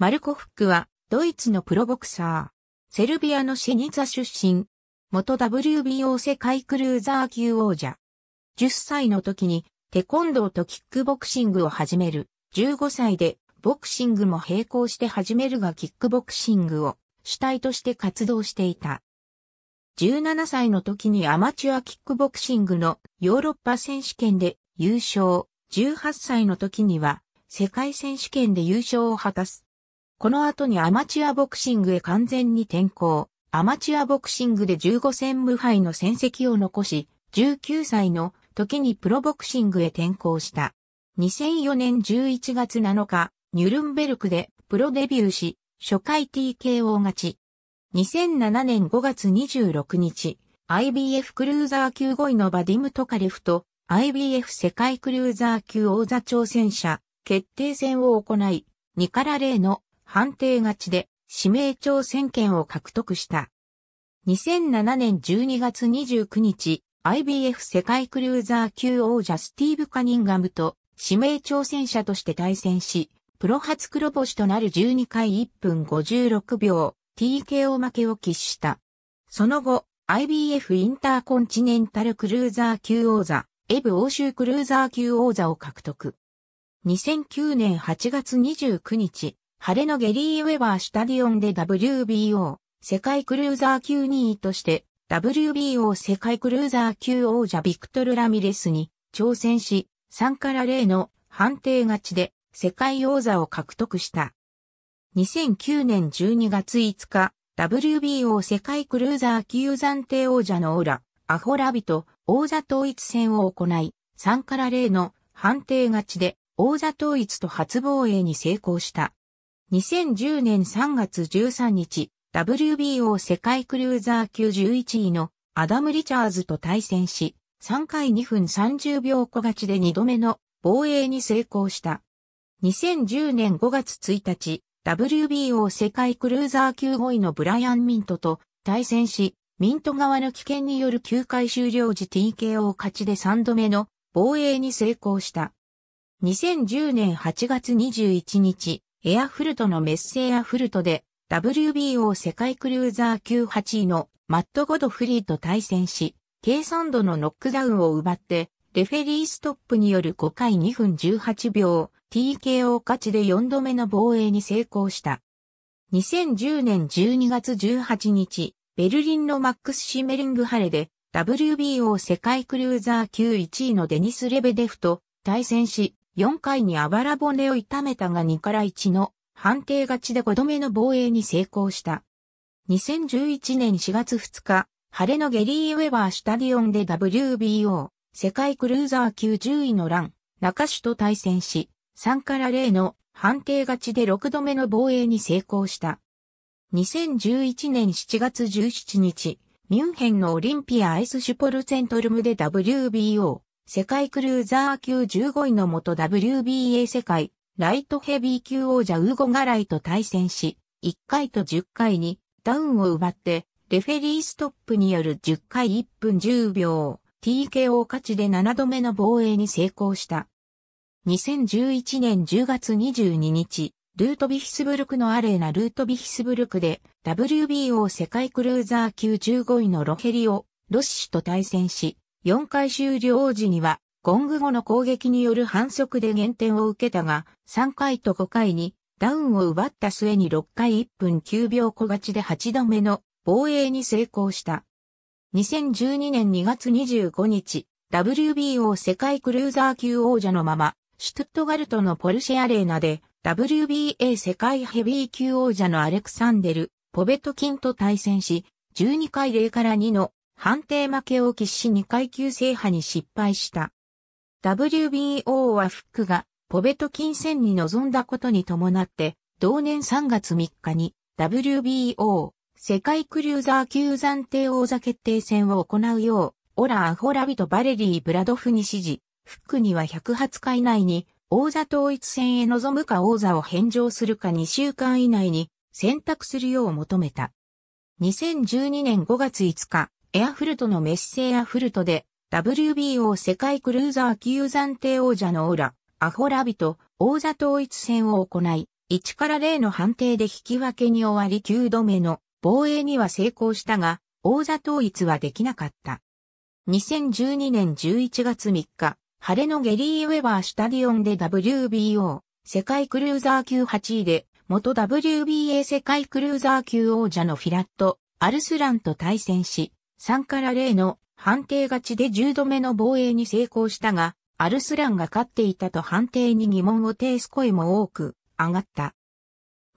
マルコフックは、ドイツのプロボクサー。セルビアのシェニザ出身。元 WBO 世界クルーザー級王者。10歳の時に、テコンドーとキックボクシングを始める。15歳で、ボクシングも並行して始めるがキックボクシングを主体として活動していた。17歳の時にアマチュアキックボクシングのヨーロッパ選手権で優勝。18歳の時には世界選手権で優勝を果たす。この後にアマチュアボクシングへ完全に転向。アマチュアボクシングで15戦無敗の戦績を残し、19歳の時にプロボクシングへ転向した。2004年11月7日、ニュルンベルクでプロデビューし、初回 TKO 勝ち。2007年5月26日、IBF クルーザー級5位のバディム・トカレフと IBF 世界クルーザー級王座挑戦者決定戦を行い、2から0の判定勝ちで指名挑戦権を獲得した。2007年12月29日、IBF 世界クルーザー級王者スティーブ・カニンガムと指名挑戦者として対戦し、プロ初黒星となる12回1分56秒、TKO 負けを喫した。その後、IBF インターコンチネンタルクルーザー級王座、エブ欧州クルーザー級王座を獲得。2009年8月29日、晴れのゲリー・ウェバー・シタディオンで WBO 世界クルーザー級2位として WBO 世界クルーザー級王者ビクトル・ラミレスに挑戦し3から0の判定勝ちで世界王座を獲得した。2009年12月5日、WBO 世界クルーザー級暫定王者のオラ、アホラビと王座統一戦を行い、3から0の判定勝ちで王座統一と初防衛に成功した。2010年3月13日、WBO 世界クルーザー級11位のアダム・リチャーズと対戦し、3回2分30秒小勝ちで2度目の防衛に成功した。2010年5月1日、WBO 世界クルーザー級5位のブライアン・ミントと対戦し、ミント側の危険による9回終了時 TKO 勝ちで3度目の防衛に成功した。2010年8月21日、エアフルトのメッセエアフルトで WBO 世界クルーザー級8位のマット・ゴドフリーと対戦し、計算度のノックダウンを奪って、レフェリーストップによる5回2分18秒 TKO 勝ちで4度目の防衛に成功した。2010年12月18日、ベルリンのマックス・シメリングハレで WBO 世界クルーザー級1位のデニス・レベデフと対戦し、4回にあばら骨を痛めたが2から1の判定勝ちで5度目の防衛に成功した。2011年4月2日、晴れのゲリー・ウェバー・スタディオンで WBO 世界クルーザー級10位のラン、中州と対戦し、3から0の判定勝ちで6度目の防衛に成功した。2011年7月17日、ミュンヘンのオリンピア・アイスシュポルセントルムで WBO 世界クルーザー級15位の元 WBA 世界、ライトヘビー級王者ウーゴガライと対戦し、1回と10回にダウンを奪って、レフェリーストップによる10回1分10秒、TKO 勝ちで7度目の防衛に成功した。2011年10月22日、ルートビヒスブルクのアレーナルートビヒスブルクで WBO 世界クルーザー級15位のロヘリオ、ロッシュと対戦し、4回終了時には、ゴング後の攻撃による反則で減点を受けたが、3回と5回にダウンを奪った末に6回1分9秒小勝ちで8度目の防衛に成功した。2012年2月25日、WBO 世界クルーザー級王者のまま、シュトゥットガルトのポルシェアレーナで、WBA 世界ヘビー級王者のアレクサンデル、ポベトキンと対戦し、12回0から2の判定負けを喫し2階級制覇に失敗した。WBO はフックがポベトキン戦に臨んだことに伴って、同年3月3日に WBO 世界クルーザー級暫定王座決定戦を行うよう、オラ・アホラビとバレリー・ブラドフに指示、フックには108日以内に王座統一戦へ臨むか王座を返上するか2週間以内に選択するよう求めた。2012年5月5日、エアフルトのメッセエアフルトで、WBO 世界クルーザー級暫定王者のオラ、アホラビと王座統一戦を行い、1から0の判定で引き分けに終わり9度目の防衛には成功したが、王座統一はできなかった。2012年11月3日、晴れのゲリー・ウェバー・スタディオンで WBO 世界クルーザー級8位で、元 WBA 世界クルーザー級王者のフィラット・アルスランと対戦し、3から0の判定勝ちで10度目の防衛に成功したが、アルスランが勝っていたと判定に疑問を呈す声も多く上がった。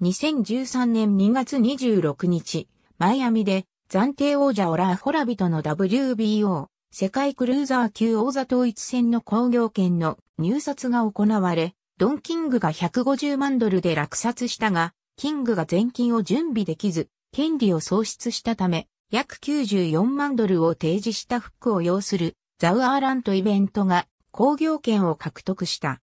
2013年2月26日、マイアミで暫定王者オラーホラビとの WBO 世界クルーザー級王座統一戦の工業権の入札が行われ、ドン・キングが150万ドルで落札したが、キングが全金を準備できず、権利を喪失したため、約94万ドルを提示したフックを要するザウアーラントイベントが工業権を獲得した。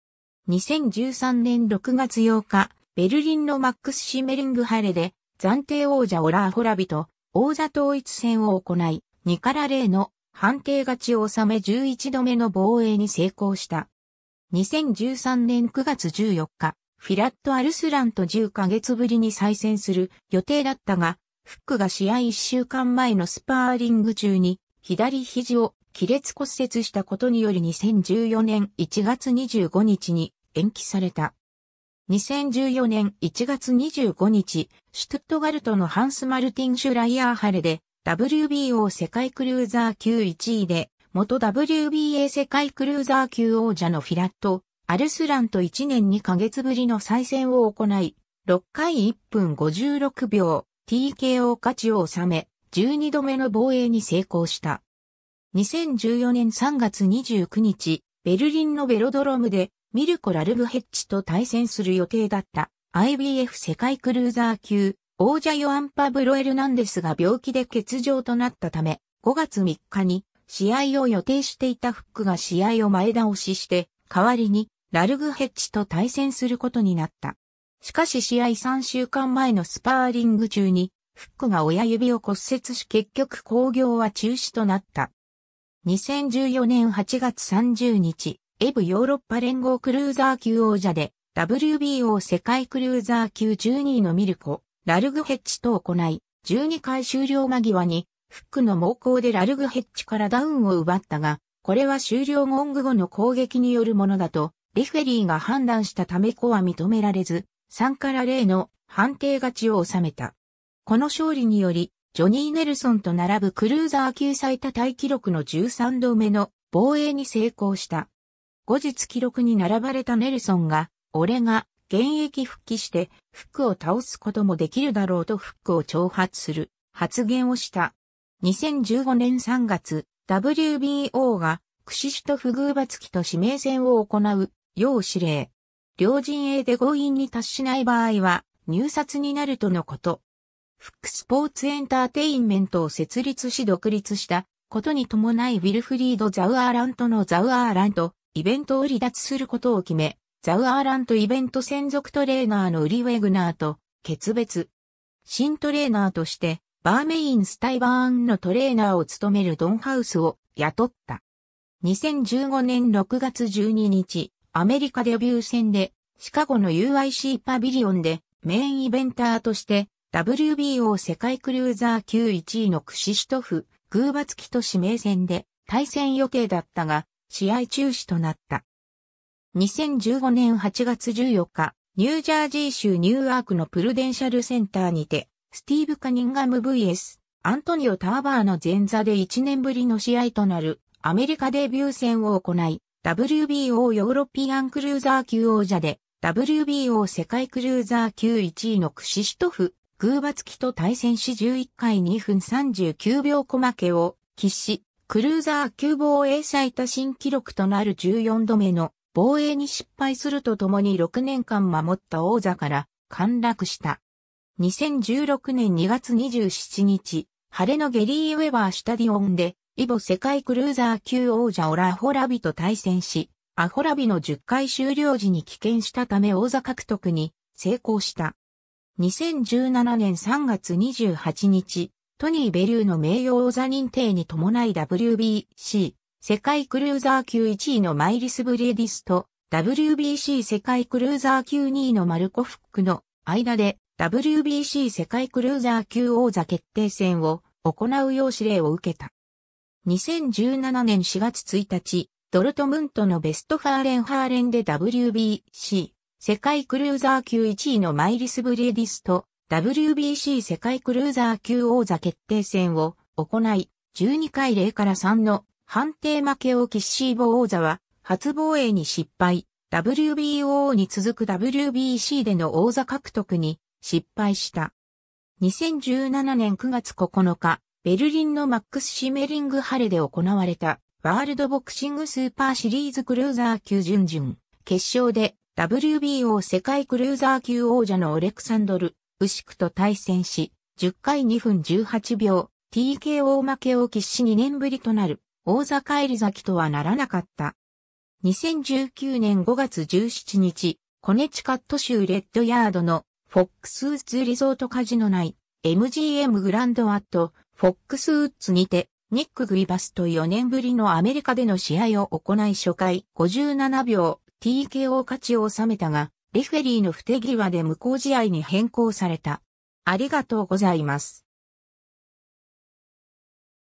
2013年6月8日、ベルリンのマックス・シメリングハレで暫定王者オラー・ホラビと王座統一戦を行い、2から0の判定勝ちを収め11度目の防衛に成功した。2013年9月14日、フィラット・アルスランと10ヶ月ぶりに再戦する予定だったが、フックが試合1週間前のスパーリング中に、左肘を亀裂骨折したことにより2014年1月25日に延期された。2014年1月25日、シュトゥットガルトのハンス・マルティン・シュライアーハレで WBO 世界クルーザー級1位で、元 WBA 世界クルーザー級王者のフィラット、アルスランと1年2ヶ月ぶりの再戦を行い、6回1分56秒、TKO 勝ちを収め、12度目の防衛に成功した。2014年3月29日、ベルリンのベロドロムで、ミルコ・ラルブヘッジと対戦する予定だった IBF 世界クルーザー級王者ヨアン・パブロ・エルナンデスが病気で欠場となったため、5月3日に試合を予定していたフックが試合を前倒しして、代わりにラルグヘッジと対戦することになった。しかし試合3週間前のスパーリング中に、フックが親指を骨折し結局工業は中止となった。2014年8月30日、エブヨーロッパ連合クルーザー級王者で、WBO 世界クルーザー級12位のミルコ、ラルグヘッジと行い、12回終了間際に、フックの猛攻でラルグヘッジからダウンを奪ったが、これは終了ゴング後の攻撃によるものだと、レフェリーが判断したため子は認められず、3から0の判定勝ちを収めた。この勝利により、ジョニー・ネルソンと並ぶクルーザー級最多タイ記録の13度目の防衛に成功した。後日記録に並ばれたネルソンが、俺が現役復帰してフックを倒すこともできるだろうとフックを挑発する発言をした。2015年3月、WBO がクシシュトフグーバツキと指名戦を行う、要指令。両陣営で強引に達しない場合は、入札になるとのこと。フックスポーツエンターテインメントを設立し独立したことに伴いウィルフリード・ザウアーラントのザウアーラントイベントを離脱することを決め、ザウアーラントイベント専属トレーナーのウリ・ウェグナーと決別。新トレーナーとして、バーメイン・スタイバーンのトレーナーを務めるドンハウスを雇った。2015年6月12日、アメリカデビュー戦で、シカゴの UIC パビリオンで、メインイベンターとして、WBO 世界クルーザー級1位のクシシュトフ、グーバツキと指名戦で対戦予定だったが、試合中止となった。2015年8月14日、ニュージャージー州ニューアークのプルデンシャルセンターにて、スティーブ・カニンガム VS、アントニオ・ターバーの前座で1年ぶりの試合となるアメリカデビュー戦を行い、WBO ヨーロピアンクルーザー級王者で、WBO 世界クルーザー級1位のクシシトフ、グーバツキと対戦し11回2分39秒小負けを喫し、クルーザー級防衛最多新記録となる14度目の防衛に失敗するとともに6年間守った王座から陥落した。2016年2月27日、晴れのゲリー・ウェバー・スタディオンでイボ世界クルーザー級王者オラ・アホラビと対戦し、アホラビの10回終了時に棄権したため王座獲得に成功した。2017年3月28日、トニー・ベリューの名誉王座認定に伴い WBC 世界クルーザー級1位のマイリス・ブエディスと WBC 世界クルーザー級2位のマルコ・フックの間で WBC 世界クルーザー級王座決定戦を行うよう指令を受けた。2017年4月1日、ドルトムントのベストファーレンハーレンで WBC 世界クルーザー級1位のマイリス・ブリエディスと WBC 世界クルーザー級王座決定戦を行い、12回0から3の判定負けを喫しーボ王座は初防衛に失敗、WBO に続く WBC での王座獲得に失敗した。2017年9月9日、ベルリンのマックス・シメリングハレで行われた、ワールドボクシングスーパーシリーズクルーザー級準々、決勝で WBO 世界クルーザー級王者のオレクサンドル・ウシクと対戦し、10回2分18秒、TKO 負けを喫し2年ぶりとなる、王座帰り咲きとはならなかった。2019年5月17日、コネチカット州レッドヤードのフォックスーツリゾートカジノ内、MGM グランドアットフォックスウッズにて、ニック・グリバスと4年ぶりのアメリカでの試合を行い初回57秒 TKO 勝ちを収めたが、レフェリーの不手際で無効試合に変更された。ありがとうございます。